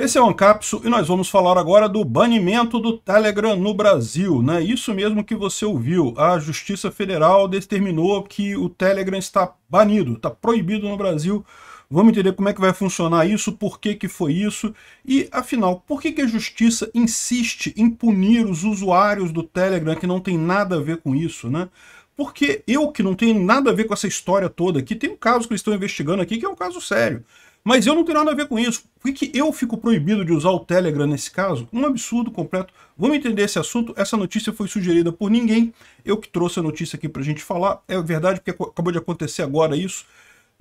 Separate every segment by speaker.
Speaker 1: Esse é o Ancapso e nós vamos falar agora do banimento do Telegram no Brasil. Né? Isso mesmo que você ouviu, a Justiça Federal determinou que o Telegram está banido, está proibido no Brasil. Vamos entender como é que vai funcionar isso, por que, que foi isso e, afinal, por que, que a Justiça insiste em punir os usuários do Telegram que não tem nada a ver com isso, né? Porque eu, que não tenho nada a ver com essa história toda aqui, tem um caso que eles estão investigando aqui que é um caso sério. Mas eu não tenho nada a ver com isso. Por que, eu fico proibido de usar o Telegram nesse caso? Um absurdo completo. Vamos entender esse assunto. Essa notícia foi sugerida por ninguém. Eu que trouxe a notícia aqui para a gente falar. É verdade, porque acabou de acontecer agora isso.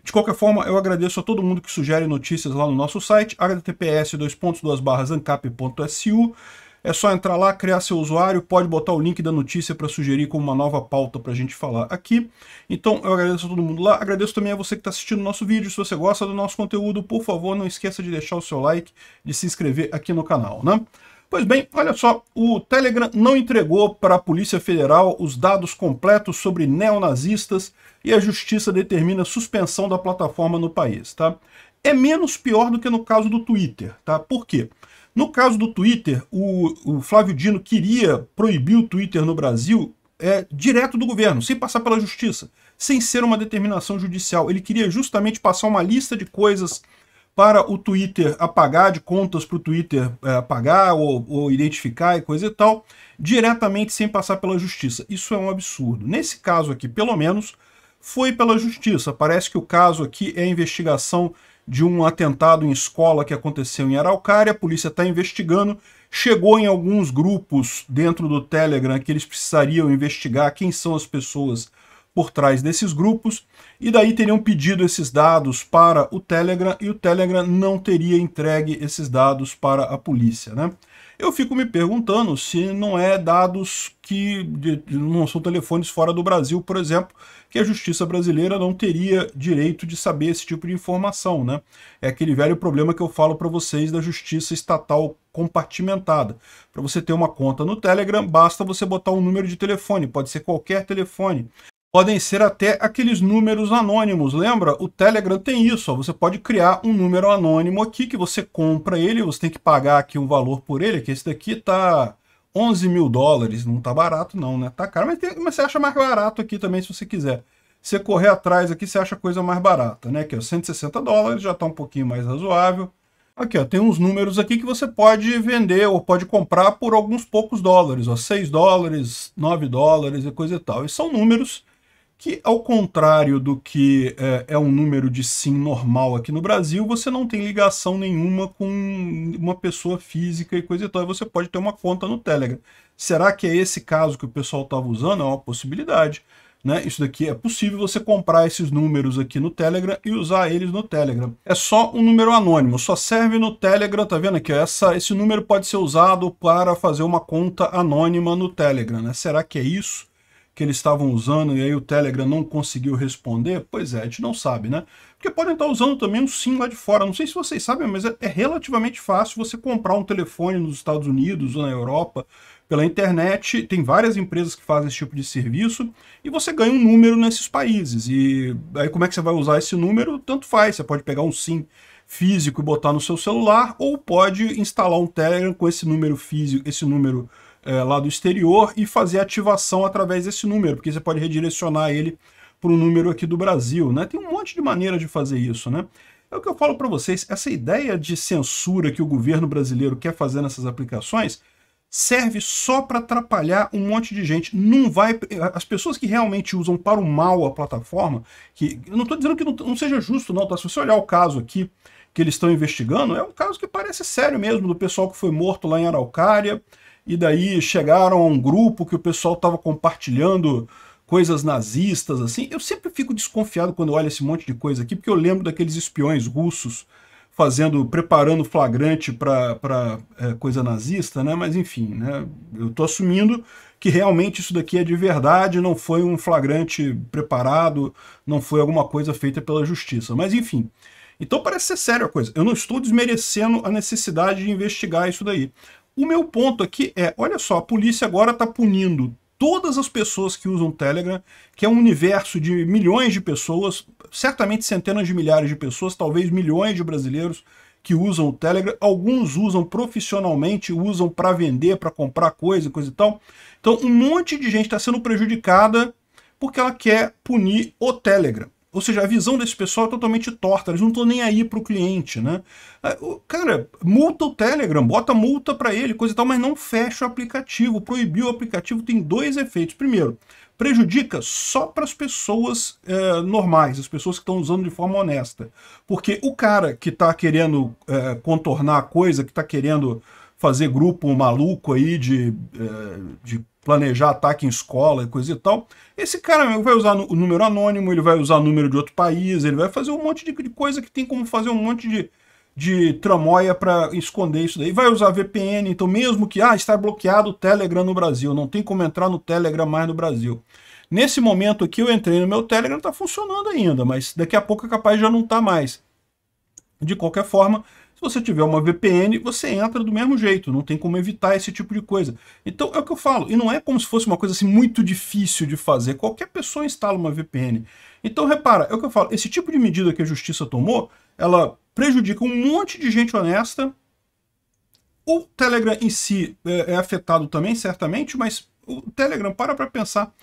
Speaker 1: De qualquer forma, eu agradeço a todo mundo que sugere notícias lá no nosso site, https://ancap.su. É só entrar lá, criar seu usuário, pode botar o link da notícia para sugerir como uma nova pauta para a gente falar aqui. Então eu agradeço a todo mundo lá, agradeço também a você que está assistindo o nosso vídeo. Se você gosta do nosso conteúdo, por favor, não esqueça de deixar o seu like, de se inscrever aqui no canal, né? Pois bem, olha só, o Telegram não entregou para a Polícia Federal os dados completos sobre neonazistas e a justiça determina suspensão da plataforma no país, tá? É menos pior do que no caso do Twitter, tá? Por quê? No caso do Twitter, o, o Flávio Dino queria proibir o Twitter no Brasil é, direto do governo, sem passar pela justiça, sem ser uma determinação judicial. Ele queria justamente passar uma lista de coisas para o Twitter apagar, de contas para o Twitter é, apagar ou, ou, identificar e coisa e tal, diretamente sem passar pela justiça. Isso é um absurdo. Nesse caso aqui, pelo menos, foi pela justiça. Parece que o caso aqui é investigação de um atentado em escola que aconteceu em Araucária, a polícia está investigando, chegou em alguns grupos dentro do Telegram que eles precisariam investigar quem são as pessoas por trás desses grupos, e daí teriam pedido esses dados para o Telegram, e o Telegram não teria entregue esses dados para a polícia. Né? Eu fico me perguntando se não é dados que de, não são telefones fora do Brasil, por exemplo, que a justiça brasileira não teria direito de saber esse tipo de informação, né? É aquele velho problema que eu falo para vocês da justiça estatal compartimentada. Para você ter uma conta no Telegram, basta você botar um número de telefone, pode ser qualquer telefone podem ser até aqueles números anônimos. Lembra? O Telegram tem isso. Ó. Você pode criar um número anônimo aqui que você compra ele, você tem que pagar aqui um valor por ele, que esse daqui tá 11 mil dólares. Não tá barato não, né? Tá caro, mas, tem, mas você acha mais barato aqui também se você quiser. Você correr atrás aqui, você acha coisa mais barata, né? Aqui, ó, 160 dólares, já tá um pouquinho mais razoável. Aqui, ó, tem uns números aqui que você pode vender ou pode comprar por alguns poucos dólares, ó, 6 dólares, 9 dólares e coisa e tal. E são números que, ao contrário do que é, é, um número de SIM normal aqui no Brasil, você não tem ligação nenhuma com uma pessoa física e coisa e tal. E você pode ter uma conta no Telegram. Será que é esse caso que o pessoal estava usando? É uma possibilidade. Né? Isso daqui é possível você comprar esses números aqui no Telegram e usar eles no Telegram. É só um número anônimo, só serve no Telegram, tá vendo aqui? Essa, esse número pode ser usado para fazer uma conta anônima no Telegram, né? Será que é isso? que eles estavam usando e aí o Telegram não conseguiu responder? Pois é, a gente não sabe, né? Porque podem estar usando também um SIM lá de fora. Não sei se vocês sabem, mas é, é relativamente fácil você comprar um telefone nos Estados Unidos ou na Europa pela internet, tem várias empresas que fazem esse tipo de serviço, e você ganha um número nesses países. E aí como é que você vai usar esse número? Tanto faz, você pode pegar um SIM físico e botar no seu celular, ou pode instalar um Telegram com esse número físico, esse número é, lá do exterior e fazer ativação através desse número, porque você pode redirecionar ele para o número aqui do Brasil, né? Tem um monte de maneira de fazer isso, né? É o que eu falo para vocês, essa ideia de censura que o governo brasileiro quer fazer nessas aplicações serve só para atrapalhar um monte de gente. Não vai eh, as pessoas que realmente usam para o mal a plataforma, que eu não estou dizendo que não, não, seja justo não, tá? Se você olhar o caso aqui que eles estão investigando, é um caso que parece sério mesmo do pessoal que foi morto lá em Araucária, e daí chegaram a um grupo que o pessoal estava compartilhando coisas nazistas, assim. Eu sempre fico desconfiado quando olho esse monte de coisa aqui, porque eu lembro daqueles espiões russos fazendo, preparando flagrante para é, coisa nazista, né? Mas enfim, né? Eu estou assumindo que realmente isso daqui é de verdade, não foi um flagrante preparado, não foi alguma coisa feita pela justiça. Mas enfim. Então parece ser séria a coisa. Eu não estou desmerecendo a necessidade de investigar isso daí. O meu ponto aqui é, olha só, a polícia agora está punindo todas as pessoas que usam Telegram, que é um universo de milhões de pessoas, certamente centenas de milhares de pessoas, talvez milhões de brasileiros que usam o Telegram. Alguns usam profissionalmente, usam para vender, para comprar coisa, coisa e tal. Então um monte de gente está sendo prejudicada porque ela quer punir o Telegram. Ou seja, a visão desse pessoal é totalmente torta, eles não estão nem aí para o cliente, né? Ah, cara, multa o Telegram, bota multa para ele, coisa e tal, mas não fecha o aplicativo. Proibir o aplicativo tem dois efeitos. Primeiro, prejudica só para as pessoas é, normais, as pessoas que estão usando de forma honesta. Porque o cara que está querendo é, contornar a coisa, que está querendo fazer grupo maluco aí de, é, de planejar ataque em escola e coisa e tal. Esse cara meu, vai usar o número anônimo, ele vai usar número de outro país, ele vai fazer um monte de, de coisa que tem como fazer um monte de, de tramóia para esconder isso daí. Vai usar VPN, então mesmo que ah, está bloqueado o Telegram no Brasil, não tem como entrar no Telegram mais no Brasil. Nesse momento aqui eu entrei no meu Telegram, está funcionando ainda, mas daqui a pouco é capaz de já não está tá mais. De qualquer forma, se você tiver uma VPN, você entra do mesmo jeito, não tem como evitar esse tipo de coisa. Então é o que eu falo, e não é como se fosse uma coisa assim muito difícil de fazer, qualquer pessoa instala uma VPN. Então repara, é o que eu falo, esse tipo de medida que a justiça tomou, ela prejudica um monte de gente honesta, o Telegram em si é, é afetado também, certamente, mas o Telegram, para para pensar,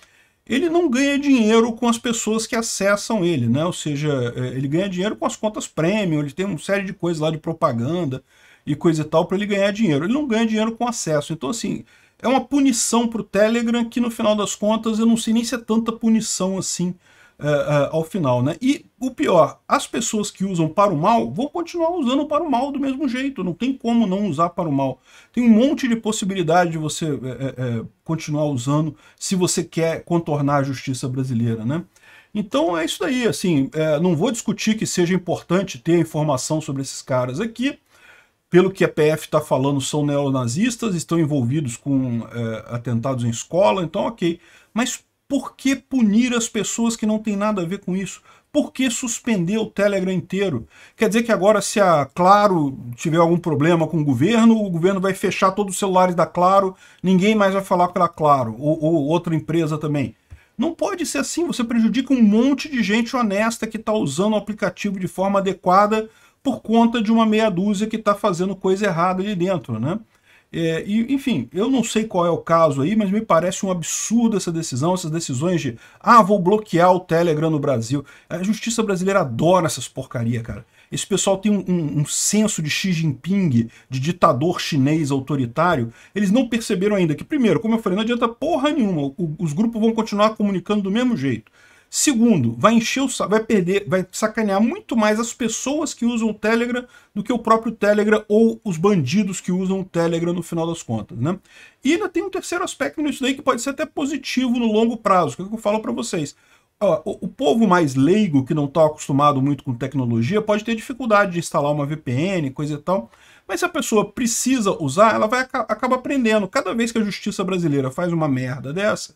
Speaker 1: ele não ganha dinheiro com as pessoas que acessam ele, né? Ou seja, é, ele ganha dinheiro com as contas premium, ele tem uma série de coisas lá de propaganda e coisa e tal para ele ganhar dinheiro. Ele não ganha dinheiro com acesso. Então, assim, é uma punição para o Telegram que, no final das contas, eu não sei nem se é tanta punição assim uh, ao final, né? E o pior, as pessoas que usam para o mal vão continuar usando para o mal do mesmo jeito, não tem como não usar para o mal. Tem um monte de possibilidade de você eh, continuar usando se você quer contornar a justiça brasileira, né? Então é isso daí, assim, é, não vou discutir que seja importante ter informação sobre esses caras aqui, pelo que a PF está falando, são neonazistas, estão envolvidos com é, atentados em escola, então ok. Mas por que punir as pessoas que não têm nada a ver com isso? Por que suspender o Telegram inteiro? Quer dizer que agora, se a Claro tiver algum problema com o governo, o governo vai fechar todos os celulares da Claro, ninguém mais vai falar pela Claro, ou, ou outra empresa também. Não pode ser assim, você prejudica um monte de gente honesta que está usando o aplicativo de forma adequada por conta de uma meia dúzia que está fazendo coisa errada ali dentro, né? É, e, enfim, eu não sei qual é o caso aí, mas me parece um absurdo essa decisão, essas decisões de ah, vou bloquear o Telegram no Brasil. A justiça brasileira adora essas porcaria, cara. Esse pessoal tem um, um, um, senso de Xi Jinping, de ditador chinês autoritário. Eles não perceberam ainda que, primeiro, como eu falei, não adianta porra nenhuma. O, os grupos vão continuar comunicando do mesmo jeito. Segundo, vai encher o vai perder, vai sacanear muito mais as pessoas que usam o Telegram do que o próprio Telegram ou os bandidos que usam o Telegram no final das contas, né? E ainda tem um terceiro aspecto nisso daí que pode ser até positivo no longo prazo, que, é que eu falo para vocês. Ó, o, o povo mais leigo, que não está acostumado muito com tecnologia, pode ter dificuldade de instalar uma VPN, coisa e tal. Mas se a pessoa precisa usar, ela vai ac acaba aprendendo. Cada vez que a justiça brasileira faz uma merda dessa,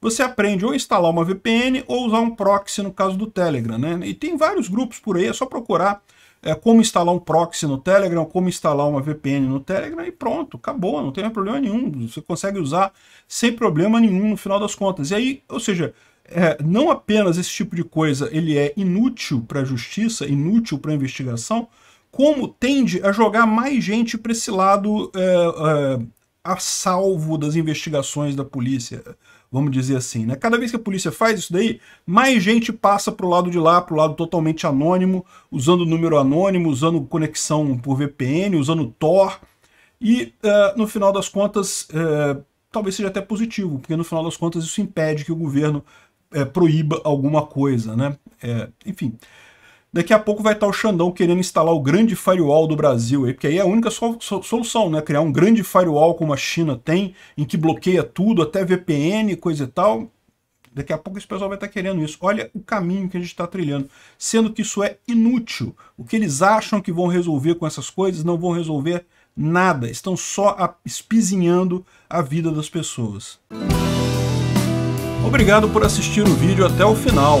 Speaker 1: você aprende ou instalar uma VPN ou usar um proxy no caso do Telegram, né? E tem vários grupos por aí, é só procurar é, como instalar um proxy no Telegram, como instalar uma VPN no Telegram e pronto, acabou, não tem problema nenhum, você consegue usar sem problema nenhum no final das contas. E aí, ou seja, é, não apenas esse tipo de coisa ele é inútil para a justiça, inútil para a investigação, como tende a jogar mais gente para esse lado é, é, a salvo das investigações da polícia, vamos dizer assim, né? Cada vez que a polícia faz isso daí, mais gente passa pro lado de lá, pro lado totalmente anônimo, usando número anônimo, usando conexão por VPN, usando Tor, e uh, no final das contas, uh, talvez seja até positivo, porque no final das contas isso impede que o governo uh, proíba alguma coisa, né? enfim... Daqui a pouco vai estar o Xandão querendo instalar o grande firewall do Brasil, aí, porque aí é a única solução, né? Criar um grande firewall como a China tem, em que bloqueia tudo, até VPN, coisa e tal. Daqui a pouco esse pessoal vai estar querendo isso. Olha o caminho que a gente está trilhando. Sendo que isso é inútil. O que eles acham que vão resolver com essas coisas, não vão resolver nada. Estão só espizinhando a vida das pessoas. Obrigado por assistir o vídeo até o final.